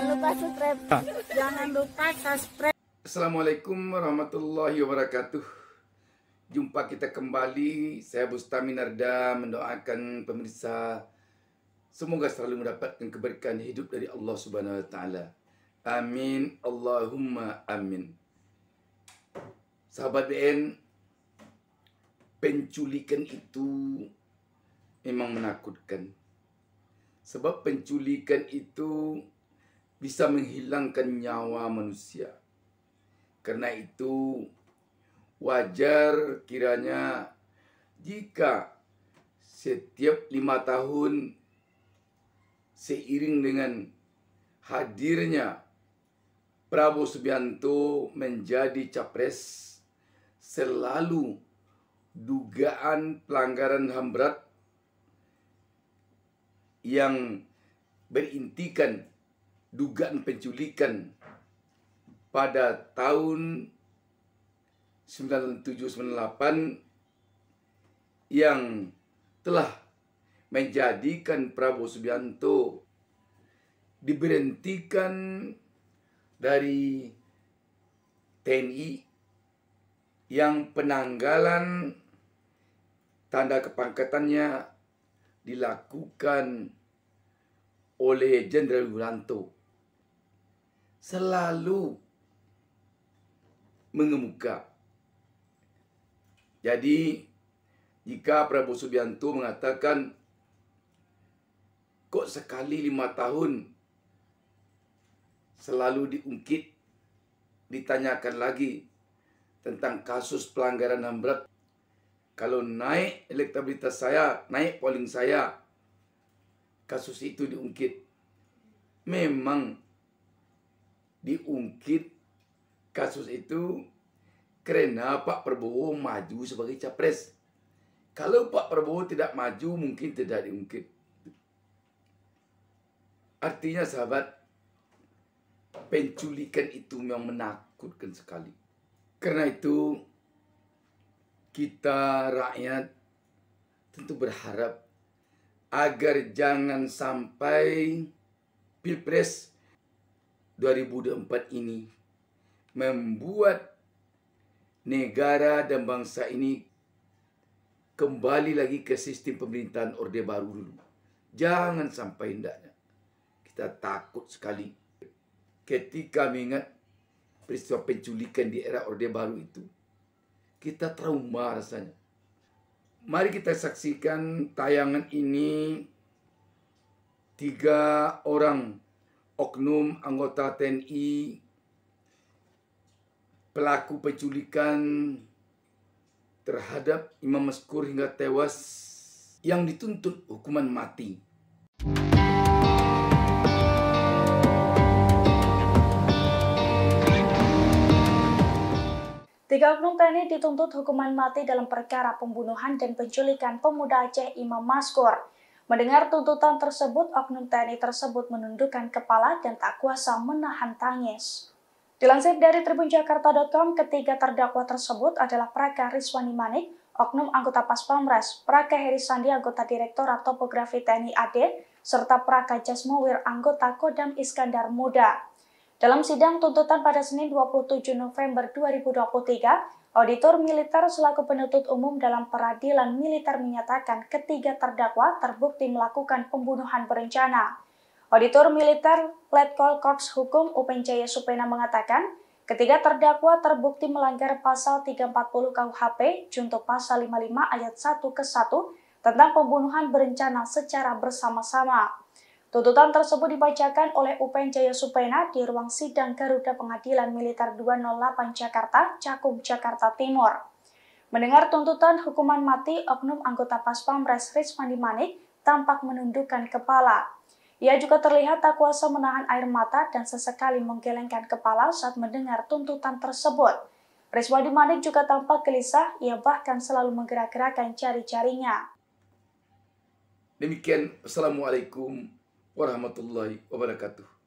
Jangan lupa subscribe. Ah. Jangan lupa subscribe. Assalamualaikum warahmatullahi wabarakatuh. Jumpa kita kembali. Saya Bustami Narda mendoakan pemirsa semoga selalu mendapatkan keberkahan hidup dari Allah Subhanahu wa taala. Amin. Allahumma amin. Sahabat BN, penculikan itu memang menakutkan. Sebab penculikan itu bisa menghilangkan nyawa manusia. Karena itu wajar kiranya jika setiap lima tahun seiring dengan hadirnya Prabowo Subianto menjadi capres selalu dugaan pelanggaran HAM berat yang berintikan dugaan penculikan pada tahun 1978 yang telah menjadikan Prabowo Subianto diberhentikan dari TNI yang penanggalan tanda kepangkatannya dilakukan oleh Jenderal Wiranto selalu mengemuka. Jadi, jika Prabowo Subianto mengatakan, kok sekali lima tahun selalu diungkit, ditanyakan lagi tentang kasus pelanggaran HAM berat. Kalau naik elektabilitas saya, naik polling saya, kasus itu diungkit. Memang diungkit kasus itu karena Pak Prabowo maju sebagai capres. Kalau Pak Prabowo tidak maju mungkin tidak diungkit. Artinya sahabat, penculikan itu memang menakutkan sekali. Karena itu kita rakyat tentu berharap agar jangan sampai Pilpres 2004 ini membuat negara dan bangsa ini kembali lagi ke sistem pemerintahan Orde Baru dulu. Jangan sampai hendaknya. Kita takut sekali ketika mengingat peristiwa penculikan di era Orde Baru itu. Kita trauma rasanya. Mari kita saksikan tayangan ini tiga orang oknum anggota TNI pelaku penculikan terhadap Imam Maskur hingga tewas yang dituntut hukuman mati. Tiga oknum TNI dituntut hukuman mati dalam perkara pembunuhan dan penculikan pemuda Aceh Imam Maskur. Mendengar tuntutan tersebut, oknum TNI tersebut menundukkan kepala dan tak kuasa menahan tangis. Dilansir dari tribunjakarta.com, ketiga terdakwa tersebut adalah Praka Rizwani Manik, oknum anggota Pas Pamres, Praka Heri Sandi, anggota Direktorat Topografi TNI AD, serta Praka Jasmawir, anggota Kodam Iskandar Muda. Dalam sidang tuntutan pada Senin 27 November 2023, auditor militer selaku penuntut umum dalam peradilan militer menyatakan ketiga terdakwa terbukti melakukan pembunuhan berencana. Auditor militer Letkol Korps Hukum Upencaya Supena mengatakan, ketiga terdakwa terbukti melanggar pasal 340 KUHP junto pasal 55 ayat 1 ke 1 tentang pembunuhan berencana secara bersama-sama. Tuntutan tersebut dibacakan oleh Upen Jaya Supena di ruang sidang Garuda Pengadilan Militer 208 Jakarta, Cakung, Jakarta Timur. Mendengar tuntutan hukuman mati, oknum anggota Pas Pampres Rizwandi Manik tampak menundukkan kepala. Ia juga terlihat tak kuasa menahan air mata dan sesekali menggelengkan kepala saat mendengar tuntutan tersebut. Rizwandi Manik juga tampak gelisah, ia bahkan selalu menggerak-gerakkan jari-jarinya. Demikian, Assalamualaikum ورحمة الله وبركاته